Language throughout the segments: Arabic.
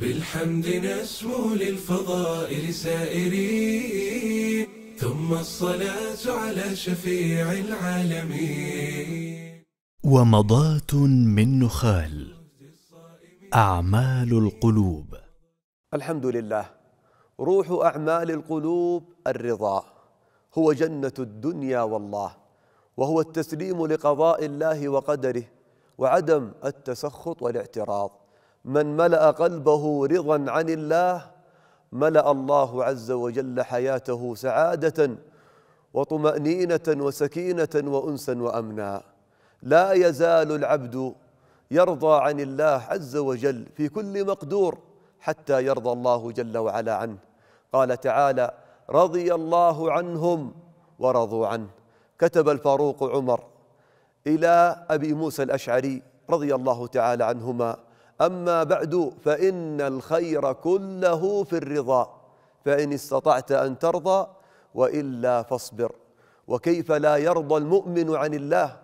بالحمد نسمو للفضائل سائرين ثم الصلاة على شفيع العالمين ومضات من نخال أعمال القلوب الحمد لله روح أعمال القلوب الرضا هو جنة الدنيا والله وهو التسليم لقضاء الله وقدره وعدم التسخط والاعتراض من ملأ قلبه رضا عن الله ملأ الله عز وجل حياته سعادة وطمأنينة وسكينة وأنسا وأمنا لا يزال العبد يرضى عن الله عز وجل في كل مقدور حتى يرضى الله جل وعلا عنه قال تعالى رضي الله عنهم ورضوا عنه كتب الفاروق عمر إلى أبي موسى الأشعري رضي الله تعالى عنهما أما بعد فإن الخير كله في الرضا فإن استطعت أن ترضى وإلا فاصبر وكيف لا يرضى المؤمن عن الله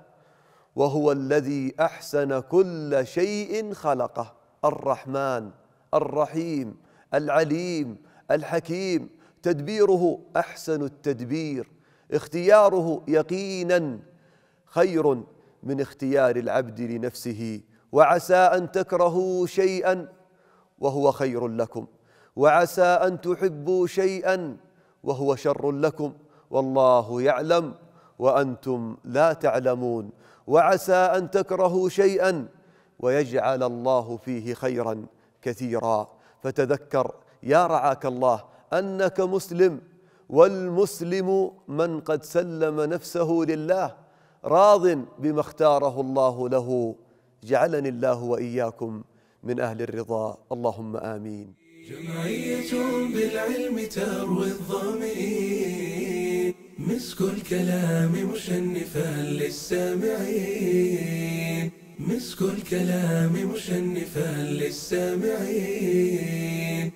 وهو الذي أحسن كل شيء خلقه الرحمن الرحيم العليم الحكيم تدبيره أحسن التدبير اختياره يقينا خير من اختيار العبد لنفسه وعسى أن تكرهوا شيئا وهو خير لكم وعسى أن تحبوا شيئا وهو شر لكم والله يعلم وأنتم لا تعلمون وعسى أن تكرهوا شيئا ويجعل الله فيه خيرا كثيرا فتذكر يا رعاك الله أنك مسلم والمسلم من قد سلم نفسه لله راض بما اختاره الله له جعلني الله وإياكم من أهل الرضا اللهم آمين جمعية بالعلم تروي الظامئين مسك الكلام مشنفا للسامعين مسك الكلام مشنفا للسامعين